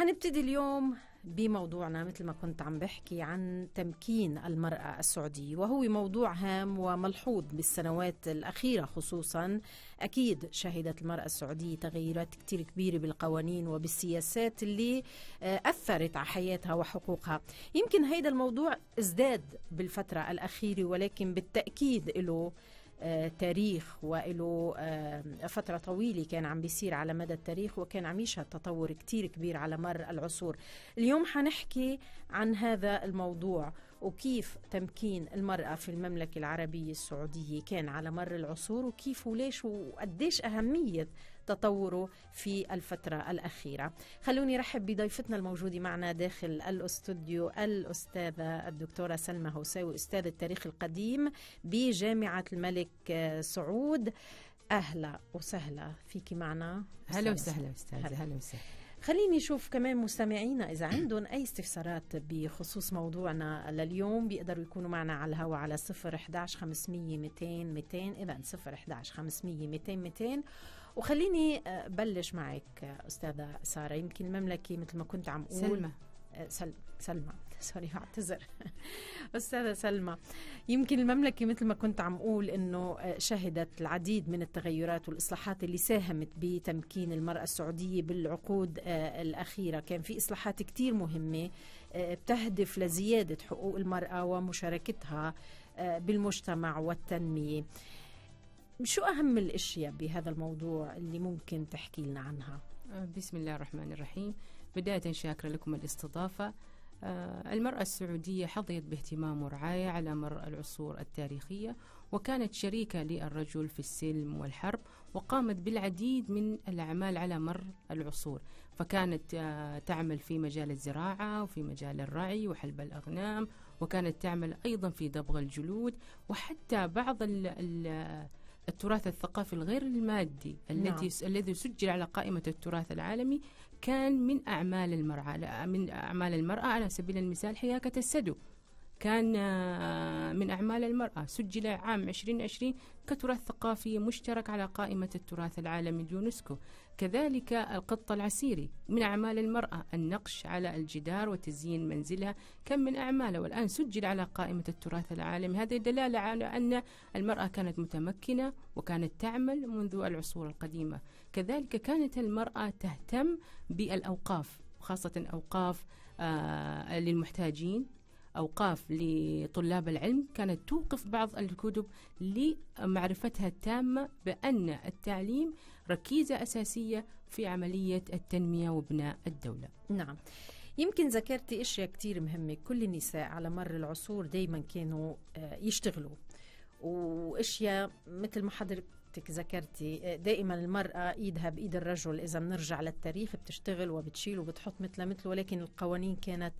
حنبتدي اليوم بموضوعنا مثل ما كنت عم بحكي عن تمكين المرأة السعودية وهو موضوع هام وملحوظ بالسنوات الأخيرة خصوصا أكيد شهدت المرأة السعودية تغييرات كتير كبيرة بالقوانين وبالسياسات اللي آه، أثرت على حياتها وحقوقها يمكن هيدا الموضوع ازداد بالفترة الأخيرة ولكن بالتأكيد له تاريخ وله فترة طويلة كان عم بيصير على مدى التاريخ وكان عم يشهد تطور كتير كبير على مر العصور اليوم حنحكي عن هذا الموضوع وكيف تمكين المرأة في المملكة العربية السعودية كان على مر العصور وكيف وليش وقديش أهمية تطوره في الفترة الأخيرة خلوني رحب بضيفتنا الموجودة معنا داخل الأستوديو الأستاذة الدكتورة سلمى هوساوي أستاذ التاريخ القديم بجامعة الملك سعود أهلا وسهلا فيكي معنا أهلا وسهلا أستاذة أهلا وسهلا خليني أشوف كمان مستمعينا إذا عندهم أي استفسارات بخصوص موضوعنا لليوم بيقدروا يكونوا معنا على الهواء على 011 500 200 200 إذا 011 500 200 200 وخليني آه، بلش معك آه، استاذه ساره يمكن المملكه مثل ما كنت عم اقول سلمى آه، سل... سلمى سوري اعتذر استاذه سلمى يمكن المملكه مثل ما كنت عم اقول انه شهدت العديد من التغيرات والاصلاحات اللي ساهمت بتمكين المراه السعوديه بالعقود الاخيره كان في اصلاحات كثير مهمه بتهدف لزياده حقوق المراه ومشاركتها بالمجتمع والتنميه شو أهم الأشياء بهذا الموضوع اللي ممكن تحكي لنا عنها؟ آه، بسم الله الرحمن الرحيم بداية شاكرة لكم الاستضافة آه، المرأة السعودية حظيت باهتمام ورعاية على مر العصور التاريخية وكانت شريكة للرجل في السلم والحرب وقامت بالعديد من الأعمال على مر العصور فكانت آه، تعمل في مجال الزراعة وفي مجال الرعي وحلب الأغنام وكانت تعمل أيضا في دبغ الجلود وحتى بعض الـ التراث الثقافي الغير المادي الذي نعم. الذي سجل على قائمة التراث العالمي كان من أعمال المرأة من أعمال المرأة على سبيل المثال حياكة السدو كان آه، من أعمال المرأة سجل عام 2020 كتراث ثقافي مشترك على قائمة التراث العالمي اليونسكو كذلك القط العسيري من أعمال المرأة النقش على الجدار وتزيين منزلها كم من أعماله والآن سجل على قائمة التراث العالمي هذه دلالة على أن المرأة كانت متمكنة وكانت تعمل منذ العصور القديمة كذلك كانت المرأة تهتم بالأوقاف وخاصة أوقاف آه للمحتاجين أوقاف لطلاب العلم كانت توقف بعض الكتب لمعرفتها التامة بأن التعليم ركيزة أساسية في عملية التنمية وبناء الدولة نعم يمكن ذكرتي اشياء كتير مهمه كل النساء على مر العصور دائما كانوا آه، يشتغلوا واشياء مثل ما حضرتك ذكرتي آه، دائما المراه ايدها بايد الرجل اذا بنرجع للتاريخ بتشتغل وبتشيل وبتحط مثل مثله ولكن القوانين كانت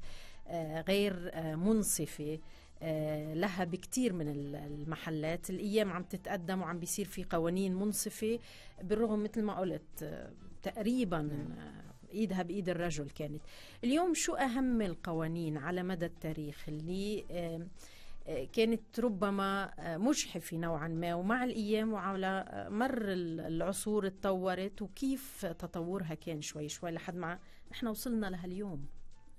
آه، غير منصفه آه، لها بكثير من المحلات الأيام عم تتقدم وعم بيصير في قوانين منصفة بالرغم مثل ما قلت آه، تقريبا آه، نعم. ايدها بايد الرجل كانت اليوم شو اهم القوانين على مدى التاريخ اللي كانت ربما مجحفة نوعا ما ومع الأيام وعلى مر العصور تطورت وكيف تطورها كان شوي شوي لحد ما احنا وصلنا لهاليوم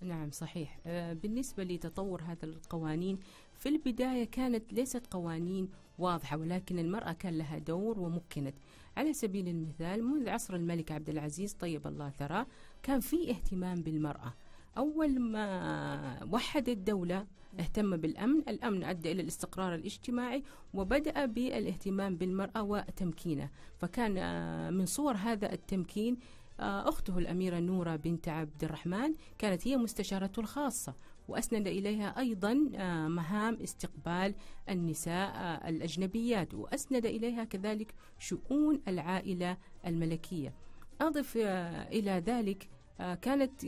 نعم صحيح آه، بالنسبة لتطور هذا القوانين في البداية كانت ليست قوانين واضحة ولكن المرأة كان لها دور ومكنت على سبيل المثال منذ عصر الملك عبد العزيز طيب الله ثراه كان في اهتمام بالمرأة أول ما وحد الدولة اهتم بالأمن الأمن أدى إلى الاستقرار الاجتماعي وبدأ بالاهتمام بالمرأة وتمكينه فكان آه، من صور هذا التمكين أخته الأميرة نورة بنت عبد الرحمن كانت هي مستشارته الخاصة وأسند إليها أيضا آه، مهام استقبال النساء آه، الأجنبيات وأسند إليها كذلك شؤون العائلة الملكية أضف آه، إلى ذلك كانت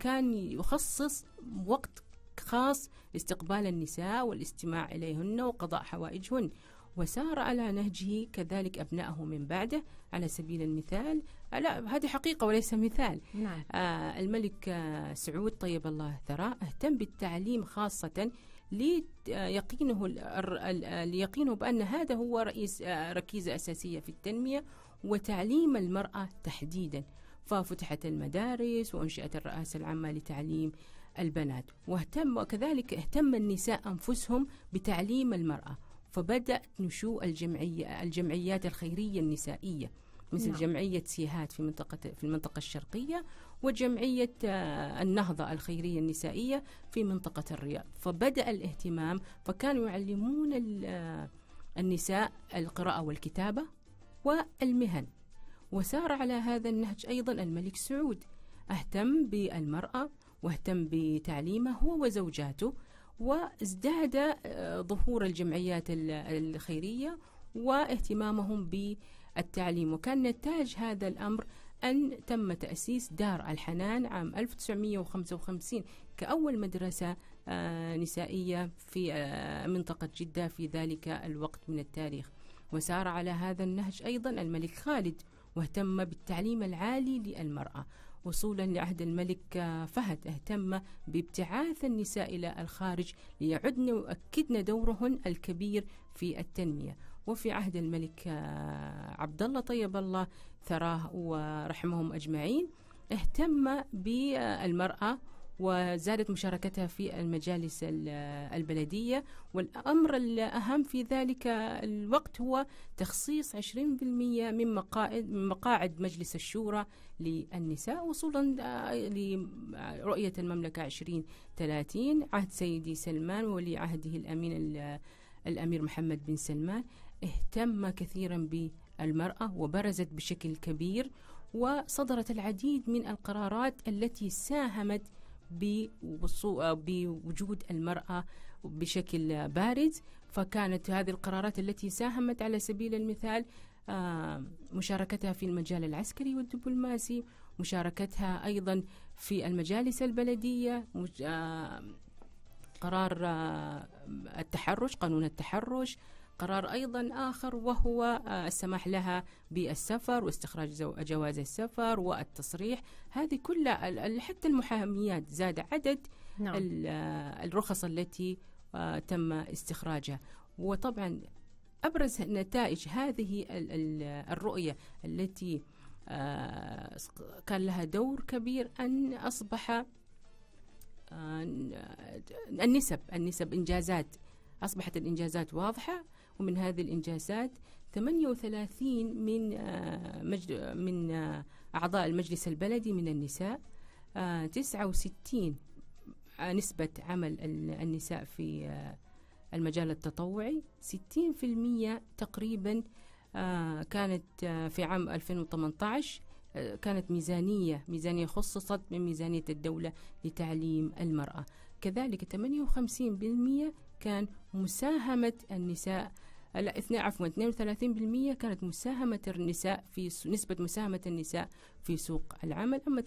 كان يخصص وقت خاص لاستقبال النساء والاستماع إليهن وقضاء حوائجهن وسار على نهجه كذلك أبنائه من بعده على سبيل المثال لا هذه حقيقة وليس مثال نعم. آه الملك آه، سعود طيب الله ثراه اهتم بالتعليم خاصة ليقينه آه، ليقينه بأن هذا هو رئيس آه، ركيزة أساسية في التنمية وتعليم المرأة تحديدا ففتحت المدارس وأنشئت الرئاسة العامة لتعليم البنات واهتم وكذلك اهتم النساء أنفسهم بتعليم المرأة فبدأت نشوء الجمعية الجمعيات الخيرية النسائية مثل نعم. جمعية سيهات في منطقة في المنطقة الشرقية وجمعية آه، النهضة الخيرية النسائية في منطقة الرياض فبدأ الاهتمام فكانوا يعلمون آه، النساء القراءة والكتابة والمهن وسار على هذا النهج أيضا الملك سعود اهتم بالمرأة واهتم بتعليمه هو وزوجاته وازداد آه، ظهور الجمعيات الخيرية واهتمامهم بالتعليم وكان نتاج هذا الأمر أن تم تأسيس دار الحنان عام 1955 كأول مدرسة آه، نسائية في آه، منطقة جدة في ذلك الوقت من التاريخ وسار على هذا النهج أيضا الملك خالد واهتم بالتعليم العالي للمرأة وصولا لعهد الملك آه، فهد اهتم بابتعاث النساء إلى الخارج ليعدن ويؤكدن دورهن الكبير في التنمية وفي عهد الملك آه، عبد الله طيب الله ثراه ورحمهم أجمعين اهتم بالمرأة وزادت مشاركتها في المجالس البلدية والأمر الأهم في ذلك الوقت هو تخصيص 20% من مقاعد, مقاعد مجلس الشورى للنساء وصولا آه، لرؤية المملكة 2030 عهد سيدي سلمان وولي عهده الأمين الأمير محمد بن سلمان اهتم كثيرا بالمرأة وبرزت بشكل كبير وصدرت العديد من القرارات التي ساهمت آه، بوجود المرأة بشكل بارز فكانت هذه القرارات التي ساهمت على سبيل المثال آه، مشاركتها في المجال العسكري والدبلوماسي مشاركتها أيضا في المجالس البلدية آه، قرار التحرش قانون التحرش قرار أيضا آخر وهو آه، السماح لها بالسفر واستخراج جواز السفر والتصريح هذه كلها حتى المحاميات زاد عدد نعم. آه، الرخص التي آه، تم استخراجها وطبعا أبرز نتائج هذه الرؤية التي كان لها دور كبير أن أصبح النسب النسب إنجازات أصبحت الإنجازات واضحة ومن هذه الإنجازات 38 من آه، من آه، أعضاء المجلس البلدي من النساء 69 آه، نسبة عمل النساء في المجال التطوعي 60% تقريبا كانت في عام 2018 كانت ميزانية ميزانية خصصت من ميزانية الدولة لتعليم المرأة كذلك 58% كان مساهمة النساء لا اثنين عفوا 32% كانت مساهمة النساء في نسبة مساهمة النساء في سوق العمل أما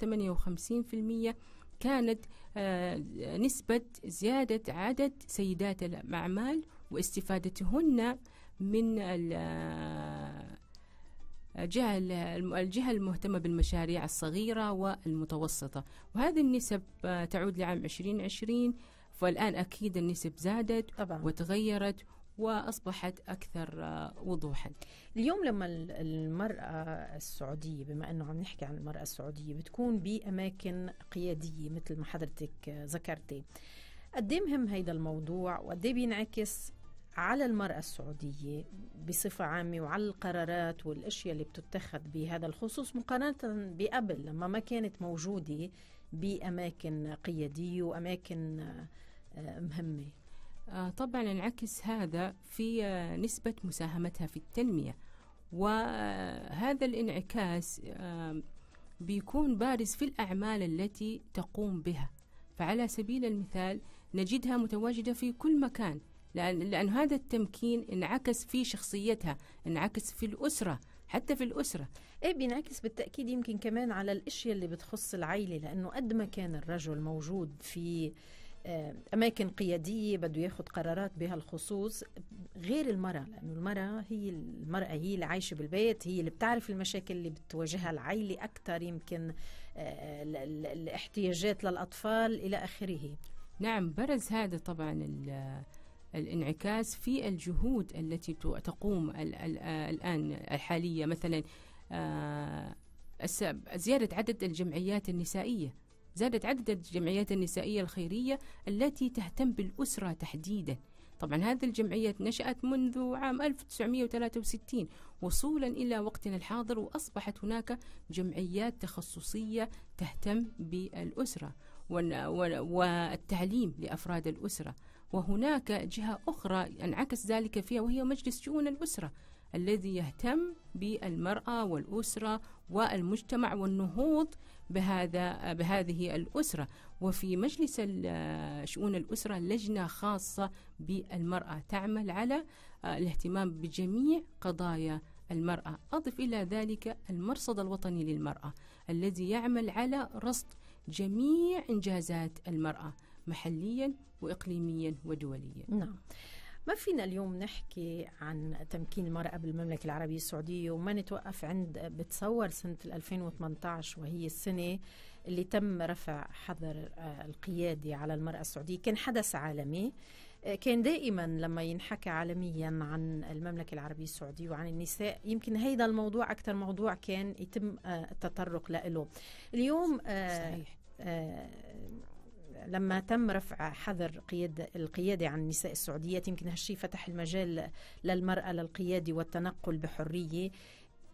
58% كانت آه، نسبة زيادة عدد سيدات الأعمال واستفادتهن من الجهة آه، الجهة المهتمة بالمشاريع الصغيرة والمتوسطة وهذه النسب آه، تعود لعام 2020 فالآن أكيد النسب زادت طبعا. وتغيرت واصبحت اكثر آه، وضوحا. اليوم لما المراه السعوديه بما انه عم نحكي عن المراه السعوديه بتكون باماكن قياديه مثل ما حضرتك ذكرتي. قد إيه مهم هيدا الموضوع وقد إيه بينعكس على المرأة السعودية بصفة عامة وعلى القرارات والأشياء اللي بتتخذ بهذا الخصوص مقارنة بقبل لما ما كانت موجودة بأماكن قيادية وأماكن آه، مهمة آه، طبعا انعكس هذا في آه، نسبة مساهمتها في التنمية وهذا الانعكاس بيكون بارز في الأعمال التي تقوم بها فعلى سبيل المثال نجدها متواجدة في كل مكان لأن, لأن هذا التمكين انعكس في شخصيتها انعكس في الأسرة حتى في الأسرة إيه بينعكس بالتأكيد يمكن كمان على الأشياء اللي بتخص العيلة لأنه قد ما كان الرجل موجود في آه، أماكن قيادية بده ياخد قرارات بهالخصوص غير المرأة لأنه المرأة هي المرأة هي اللي عايشة بالبيت هي اللي بتعرف المشاكل اللي بتواجهها العائلة أكثر يمكن آه، الاحتياجات للأطفال إلى آخره نعم برز هذا طبعا الانعكاس في الجهود التي تقوم آه، الآن الحالية مثلا زيادة عدد الجمعيات النسائية زادت عدد الجمعيات النسائية الخيرية التي تهتم بالأسرة تحديدا طبعا هذه الجمعيات نشأت منذ عام 1963 وصولا إلى وقتنا الحاضر وأصبحت هناك جمعيات تخصصية تهتم بالأسرة والتعليم لأفراد الأسرة وهناك جهة أخرى انعكس ذلك فيها وهي مجلس شؤون الأسرة الذي يهتم بالمرأة والأسرة والمجتمع والنهوض بهذا بهذه الأسرة وفي مجلس شؤون الأسرة لجنة خاصة بالمرأة تعمل على آه، الاهتمام بجميع قضايا المرأة أضف إلى ذلك المرصد الوطني للمرأة الذي يعمل على رصد جميع إنجازات المرأة محليا وإقليميا ودوليا نعم ما فينا اليوم نحكي عن تمكين المرأة بالمملكة العربية السعودية وما نتوقف عند بتصور سنة 2018 وهي السنة اللي تم رفع حظر آه، القيادي على المرأة السعودية كان حدث عالمي آه، كان دائما لما ينحكى عالميا عن المملكة العربية السعودية وعن النساء يمكن هيدا الموضوع أكثر موضوع كان يتم آه، التطرق له اليوم صحيح. لما تم رفع حظر قيادة القيادة عن النساء السعوديات يمكن هالشي فتح المجال للمرأة للقيادة والتنقل بحرية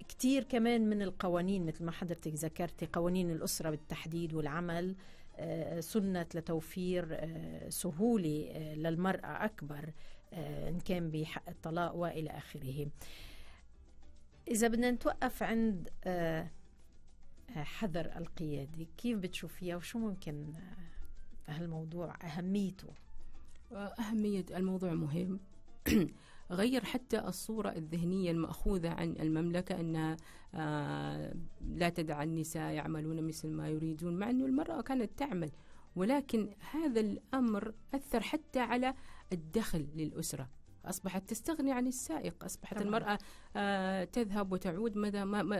كتير كمان من القوانين مثل ما حضرتك ذكرتي قوانين الأسرة بالتحديد والعمل آه، سنت لتوفير آه، سهولة آه، للمرأة أكبر إن كان بحق الطلاق وإلى آخره إذا بدنا نتوقف عند حذر القيادة كيف بتشوفيها وشو ممكن هالموضوع أهميته أهمية الموضوع مهم غير حتى الصورة الذهنية المأخوذة عن المملكة أنها آه، لا تدع النساء يعملون مثل ما يريدون مع أنه المرأة كانت تعمل ولكن هذا الأمر أثر حتى على الدخل للأسرة أصبحت تستغني عن السائق أصبحت طبعا. المرأة آه، تذهب وتعود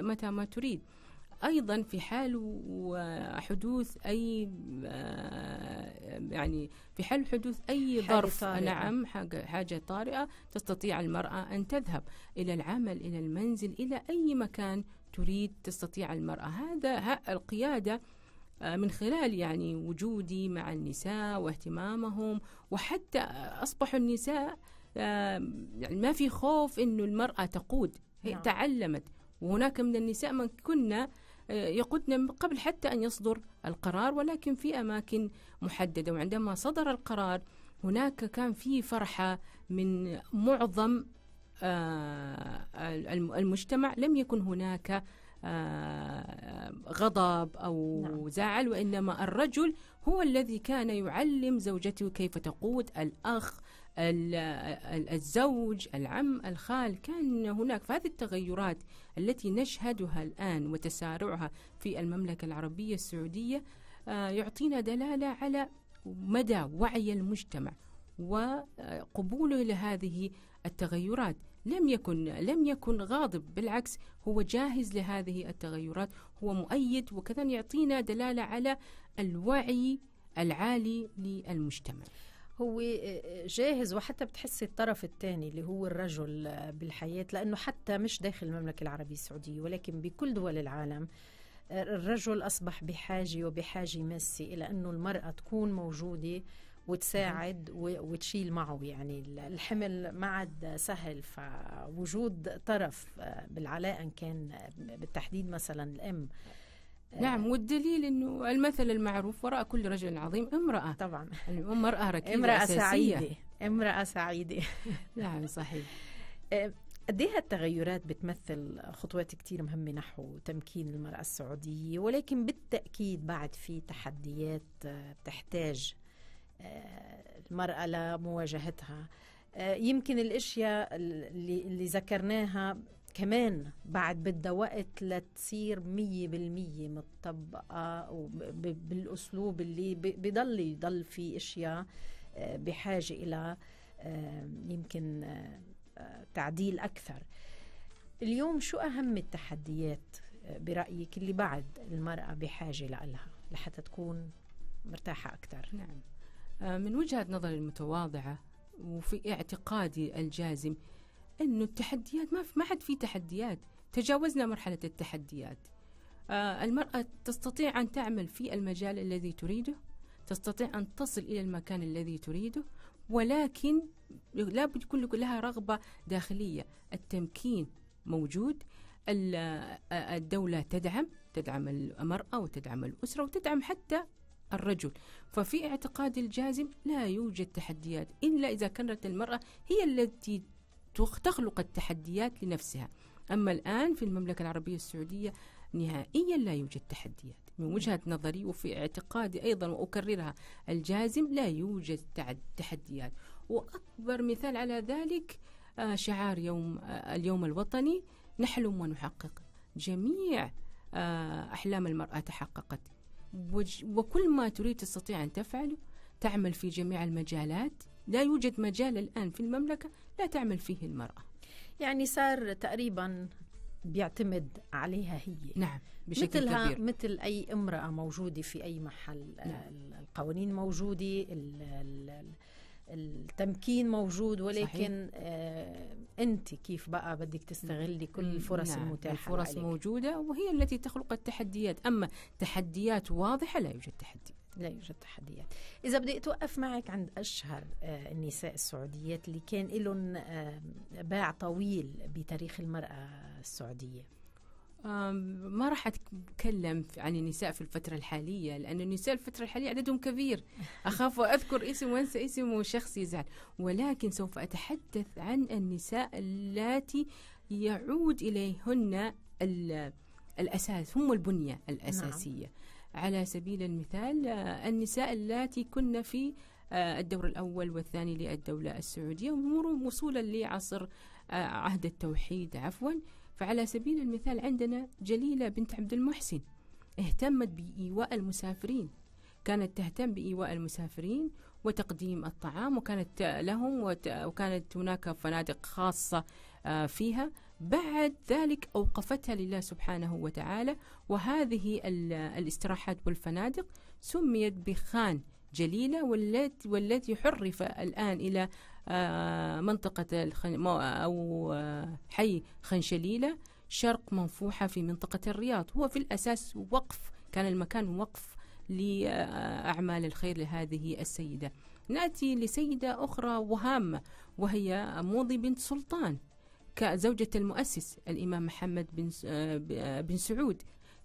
متى ما تريد ايضا في حال حدوث اي آه، يعني في حال حدوث اي ظرف نعم حاجه طارئه تستطيع المراه ان تذهب الى العمل الى المنزل الى اي مكان تريد تستطيع المراه هذا القياده آه، من خلال يعني وجودي مع النساء واهتمامهم وحتى اصبح النساء آه، يعني ما في خوف انه المراه تقود هي نعم. تعلمت وهناك من النساء من كنا يقودنا قبل حتى أن يصدر القرار ولكن في أماكن محددة وعندما صدر القرار هناك كان في فرحة من معظم آه، المجتمع لم يكن هناك آه، غضب أو نعم. زعل وإنما الرجل هو الذي كان يعلم زوجته كيف تقود الأخ الزوج العم الخال كان هناك فهذه التغيرات التي نشهدها الآن وتسارعها في المملكة العربية السعودية آه، يعطينا دلالة على مدى وعي المجتمع وقبوله لهذه التغيرات لم يكن لم يكن غاضب بالعكس هو جاهز لهذه التغيرات هو مؤيد وكذا يعطينا دلاله على الوعي العالي للمجتمع هو آه، آه، جاهز وحتى بتحسي الطرف الثاني اللي هو الرجل آه، بالحياة لأنه حتى مش داخل المملكة العربية السعودية ولكن بكل دول العالم الرجل أصبح بحاجة وبحاجة ماسة إلى أنه المرأة تكون موجودة وتساعد نعم. وتشيل معه يعني الحمل ما عاد سهل فوجود طرف بالعلاقة إن كان بالتحديد مثلا الأم نعم. نعم آه. والدليل انه المثل المعروف وراء كل رجل عظيم امراه طبعا امراه ركيزه امراه أساسية. سعيده امراه سعيده نعم صحيح آه، قد ايه هالتغيرات بتمثل خطوات كثير مهمه نحو تمكين المراه السعوديه ولكن بالتاكيد بعد في تحديات آه، بتحتاج المراه لمواجهتها يمكن الاشياء اللي ذكرناها كمان بعد بدها وقت لتصير مية بالمية متطبقة بالأسلوب اللي بضل يضل في أشياء آه، بحاجة إلى يمكن آه، تعديل أكثر اليوم شو أهم التحديات آه، برأيك اللي بعد المرأة بحاجة لها لحتى تكون مرتاحة أكثر نعم من وجهة نظري المتواضعة وفي اعتقادي الجازم انه التحديات ما في ما حد في تحديات تجاوزنا مرحله التحديات آه المراه تستطيع ان تعمل في المجال الذي تريده تستطيع ان تصل الى المكان الذي تريده ولكن لابد يكون لها رغبه داخليه التمكين موجود آه، الدولة تدعم تدعم المرأة وتدعم الأسرة وتدعم حتى الرجل ففي اعتقاد الجازم لا يوجد تحديات إلا إذا كانت المرأة هي التي تخلق التحديات لنفسها أما الآن في المملكة العربية السعودية نهائيا لا يوجد تحديات من وجهة نظري وفي اعتقادي أيضا وأكررها الجازم لا يوجد تحديات وأكبر مثال على ذلك آه، شعار يوم آه، اليوم الوطني نحلم ونحقق جميع آه، أحلام المرأة تحققت وكل ما تريد تستطيع أن تفعله تعمل في جميع المجالات لا يوجد مجال الآن في المملكة لا تعمل فيه المرأة يعني صار تقريبا بيعتمد عليها هي نعم بشكل مثلها كبير مثل أي امرأة موجودة في أي محل نعم. القوانين موجودة التمكين موجود ولكن آه انت كيف بقى بدك تستغلي كل الفرص نعم،, نعم المتاحه الفرص عليك. موجوده وهي التي تخلق التحديات اما تحديات واضحه لا يوجد تحدي لا يوجد تحديات إذا بدي أتوقف معك عند أشهر آه، النساء السعوديات اللي كان لهم آه، باع طويل بتاريخ المرأة السعودية ما راح اتكلم عن النساء في الفترة الحالية لأن النساء الفترة الحالية عددهم كبير أخاف وأذكر اسم وأنسى اسم وشخص يزعل ولكن سوف أتحدث عن النساء اللاتي يعود إليهن الأساس هم البنية نعم. الأساسية نعم. على سبيل المثال آه، النساء اللاتي كن في آه، الدور الأول والثاني للدولة السعودية وصولا لعصر آه، عهد التوحيد عفوا فعلى سبيل المثال عندنا جليلة بنت عبد المحسن اهتمت بإيواء المسافرين كانت تهتم بإيواء المسافرين وتقديم الطعام وكانت لهم وكانت هناك فنادق خاصة فيها بعد ذلك أوقفتها لله سبحانه وتعالى وهذه الاستراحات والفنادق سميت بخان جليلة والتي حرف الآن إلى آه، منطقة أو آه، حي خنشليلة شرق منفوحة في منطقة الرياض هو في الأساس وقف كان المكان وقف لأعمال الخير لهذه السيدة نأتي لسيدة أخرى وهامة وهي موضي بنت سلطان كزوجة المؤسس الإمام محمد بن آه، بن سعود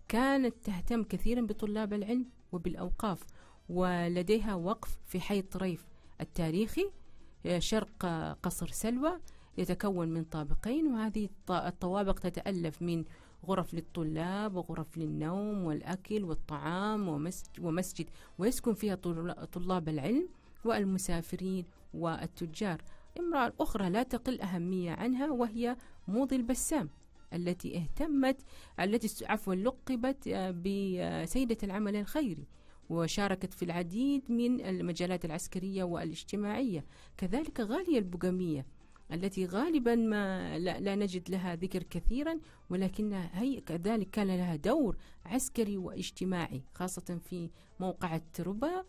كانت تهتم كثيرا بطلاب العلم وبالأوقاف ولديها وقف في حي الطريف التاريخي آه، شرق قصر سلوى يتكون من طابقين وهذه الطوابق تتألف من غرف للطلاب وغرف للنوم والأكل والطعام ومسجد ويسكن فيها طلاب العلم والمسافرين والتجار امرأة أخرى لا تقل أهمية عنها وهي موضي البسام التي اهتمت التي عفوا لقبت آه، بسيدة العمل الخيري وشاركت في العديد من المجالات العسكرية والاجتماعية كذلك غالية البقمية التي غالبا ما لا, نجد لها ذكر كثيرا ولكن هي كذلك كان لها دور عسكري واجتماعي خاصة في موقع التربة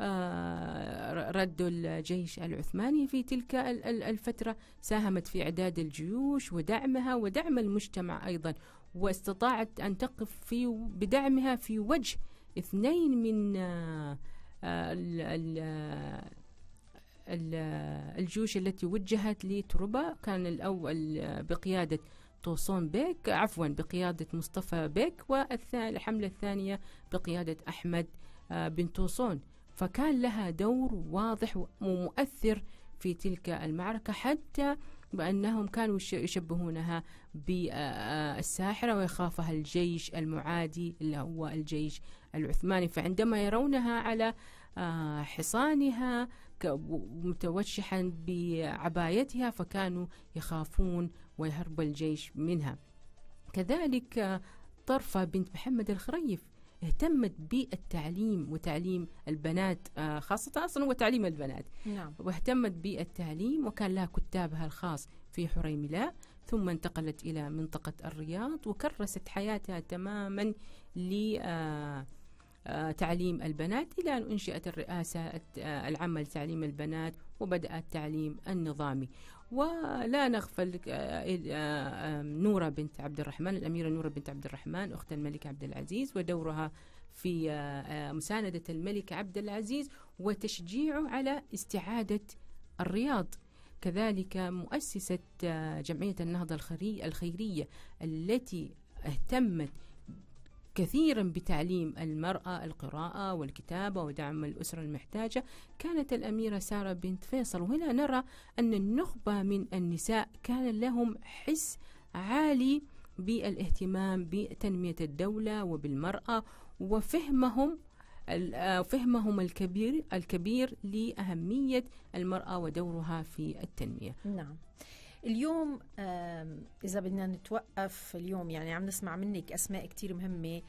آه، رد الجيش العثماني في تلك الفترة ساهمت في إعداد الجيوش ودعمها ودعم المجتمع أيضا واستطاعت أن تقف في بدعمها في وجه اثنين من آه، الجيوش التي وجهت لتربة كان الأول بقيادة طوسون بيك عفوا بقيادة مصطفى بيك والحملة الثانية بقيادة أحمد آه، بن طوسون فكان لها دور واضح ومؤثر في تلك المعركة حتى بأنهم كانوا يشبهونها بالساحرة ويخافها الجيش المعادي اللي هو الجيش العثماني فعندما يرونها على آه، حصانها متوشحا بعبايتها فكانوا يخافون ويهرب الجيش منها كذلك آه، طرفة بنت محمد الخريف اهتمت بالتعليم وتعليم البنات آه، خاصة أصلا وتعليم البنات نعم. واهتمت بالتعليم وكان لها كتابها الخاص في حريملاء ثم انتقلت إلى منطقة الرياض وكرست حياتها تماما ل آه، آه، تعليم البنات إلى أن أنشئت الرئاسة العامة لتعليم البنات وبدأ التعليم النظامي ولا نغفل آه، آه، آه، نورة بنت عبد الرحمن الأميرة نورة بنت عبد الرحمن أخت الملك عبد العزيز ودورها في مساندة الملك عبد العزيز وتشجيعه على استعادة الرياض كذلك مؤسسة جمعية النهضة الخيرية التي اهتمت كثيرا بتعليم المرأة القراءة والكتابة ودعم الأسرة المحتاجة كانت الأميرة سارة بنت فيصل وهنا نرى أن النخبة من النساء كان لهم حس عالي بالاهتمام بتنمية الدولة وبالمرأة وفهمهم آه، فهمهم الكبير الكبير لأهمية المرأة ودورها في التنمية. نعم. اليوم إذا بدنا نتوقف اليوم يعني عم نسمع منك أسماء كتير مهمة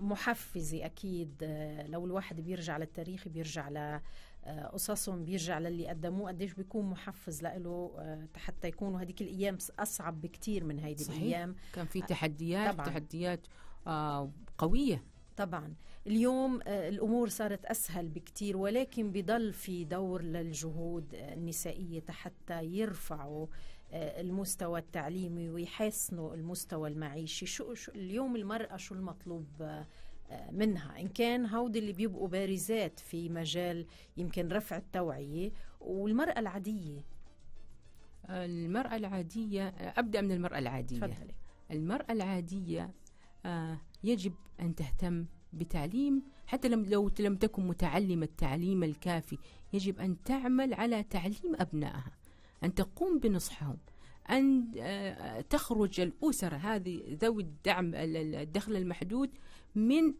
محفزة أكيد آه، لو الواحد بيرجع للتاريخ بيرجع لقصصهم آه، بيرجع للي قدموه قديش بيكون محفز لإله آه، حتى يكونوا هذيك الأيام أصعب بكتير من هيدي صحيح. الأيام كان في تحديات طبعا. تحديات قوية طبعا اليوم آه، الأمور صارت أسهل بكثير ولكن بضل في دور للجهود النسائية حتى يرفعوا آه، المستوى التعليمي ويحسنوا المستوى المعيشي شو, شو اليوم المرأة شو المطلوب آه، منها إن كان هود اللي بيبقوا بارزات في مجال يمكن رفع التوعية والمرأة العادية المرأة العادية أبدأ من المرأة العادية تفضلي المرأة العادية آه يجب أن تهتم بتعليم حتى لو لم تكن متعلمة التعليم الكافي يجب أن تعمل على تعليم أبنائها أن تقوم بنصحهم أن آه، تخرج الأسر هذه ذوي الدعم الدخل المحدود من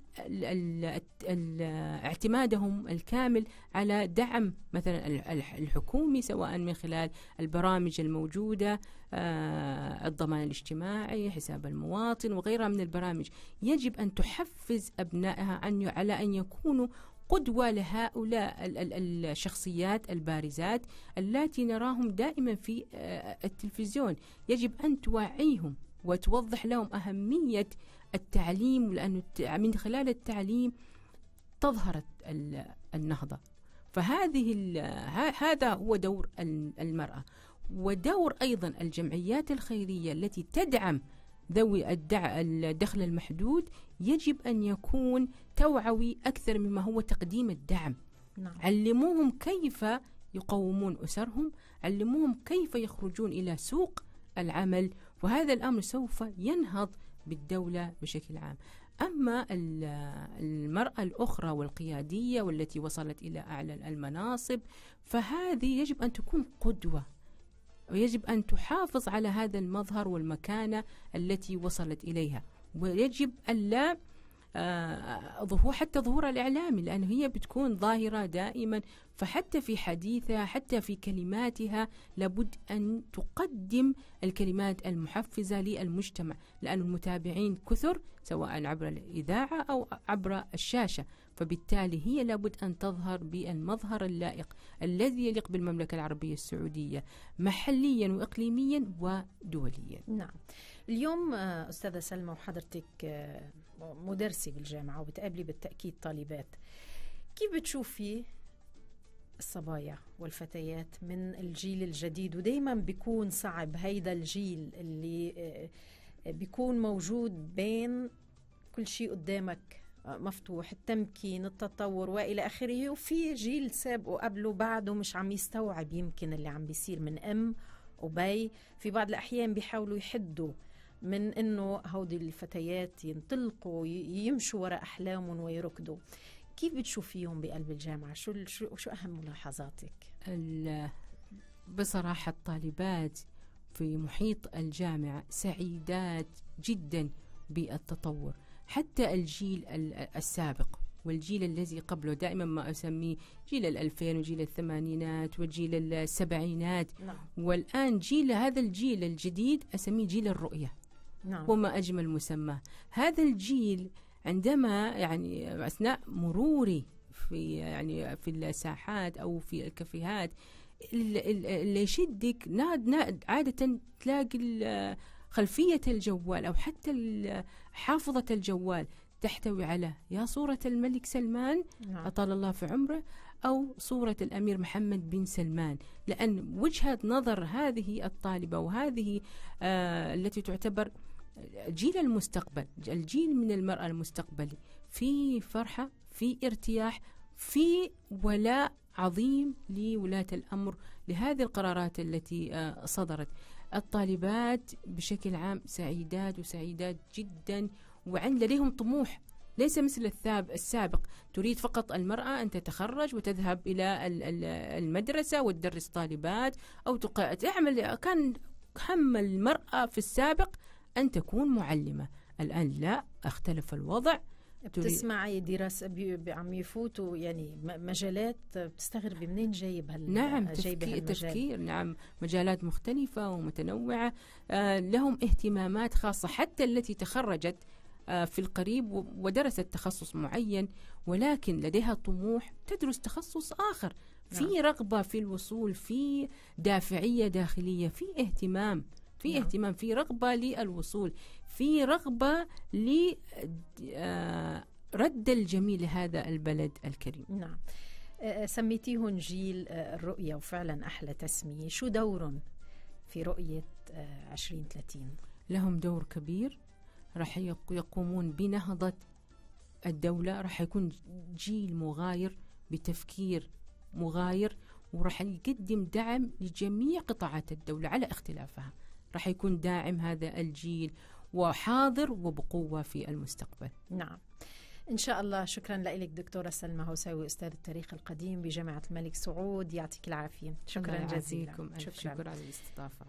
اعتمادهم الكامل على دعم مثلا الحكومي سواء من خلال البرامج الموجودة آه، الضمان الاجتماعي حساب المواطن وغيرها من البرامج يجب أن تحفز أبنائها على أن يكونوا قدوة لهؤلاء الشخصيات البارزات التي نراهم دائما في آه، التلفزيون يجب أن توعيهم وتوضح لهم أهمية التعليم لأنه من خلال التعليم تظهرت النهضة فهذه هذا هو دور المرأة ودور أيضا الجمعيات الخيرية التي تدعم ذوي الدخل المحدود يجب أن يكون توعوي أكثر مما هو تقديم الدعم نعم. علموهم كيف يقومون أسرهم علموهم كيف يخرجون إلى سوق العمل وهذا الأمر سوف ينهض بالدولة بشكل عام أما المرأة الأخرى والقيادية والتي وصلت إلى أعلى المناصب فهذه يجب أن تكون قدوة ويجب أن تحافظ على هذا المظهر والمكانة التي وصلت إليها ويجب أن لا آه، ظهور حتى ظهورها الإعلامي لأن هي بتكون ظاهرة دائما فحتى في حديثها حتى في كلماتها لابد أن تقدم الكلمات المحفزة للمجتمع لأن المتابعين كثر سواء عبر الإذاعة أو عبر الشاشة فبالتالي هي لابد أن تظهر بالمظهر اللائق الذي يليق بالمملكة العربية السعودية محليا وإقليميا ودوليا نعم اليوم آه، أستاذة سلمى وحضرتك آه، مدرسة بالجامعة وبتقابلي بالتأكيد طالبات كيف بتشوفي الصبايا والفتيات من الجيل الجديد ودايما بيكون صعب هيدا الجيل اللي آه، بيكون موجود بين كل شيء قدامك آه، مفتوح التمكين التطور والى اخره وفي جيل سابق قبله بعده مش عم يستوعب يمكن اللي عم بيصير من ام وبي في بعض الاحيان بيحاولوا يحدوا من انه هودي الفتيات ينطلقوا يمشوا وراء احلامهم ويركضوا كيف بتشوفيهم بقلب الجامعه شو شو, شو اهم ملاحظاتك بصراحه الطالبات في محيط الجامعه سعيدات جدا بالتطور حتى الجيل السابق والجيل الذي قبله دائما ما أسميه جيل الألفين وجيل الثمانينات وجيل السبعينات نعم. والآن جيل هذا الجيل الجديد أسميه جيل الرؤية نعم. وما أجمل مسماه هذا الجيل عندما يعني أثناء مروري في يعني في الساحات أو في الكافيهات اللي يشدك ناد ناد عادة تلاقي خلفية الجوال أو حتى حافظة الجوال تحتوي على يا صورة الملك سلمان نعم. أطال الله في عمره أو صورة الأمير محمد بن سلمان لأن وجهة نظر هذه الطالبة وهذه آه التي تعتبر جيل المستقبل الجيل من المرأة المستقبلي في فرحة في ارتياح في ولاء عظيم لولاة الأمر لهذه القرارات التي آه، صدرت الطالبات بشكل عام سعيدات وسعيدات جدا وعند لديهم طموح ليس مثل الثاب السابق تريد فقط المرأة أن تتخرج وتذهب إلى المدرسة وتدرس طالبات أو تعمل كان هم المرأة في السابق أن تكون معلمة الآن لا اختلف الوضع بتسمعي دراسة عم يفوتوا يعني مجالات بتستغربي منين جايب هال نعم جايب تفكير, تفكير نعم مجالات مختلفة ومتنوعة آه لهم اهتمامات خاصة حتى التي تخرجت آه في القريب ودرست تخصص معين ولكن لديها طموح تدرس تخصص آخر في نعم. رغبة في الوصول في دافعية داخلية في اهتمام في نعم. اهتمام في رغبة للوصول في رغبة لرد آه، الجميل لهذا البلد الكريم نعم آه، آه، سميتيهم جيل الرؤية وفعلا أحلى تسمية شو دورهم في رؤية 2030 لهم دور كبير راح يقومون بنهضة الدولة راح يكون جيل مغاير بتفكير مغاير وراح يقدم دعم لجميع قطاعات الدولة على اختلافها راح يكون داعم هذا الجيل وحاضر وبقوة في المستقبل نعم إن شاء الله شكرا لك دكتورة سلمى هوساوي أستاذ التاريخ القديم بجامعة الملك سعود يعطيك العافية شكرا جزيلا شكرا, شكرا على الاستضافة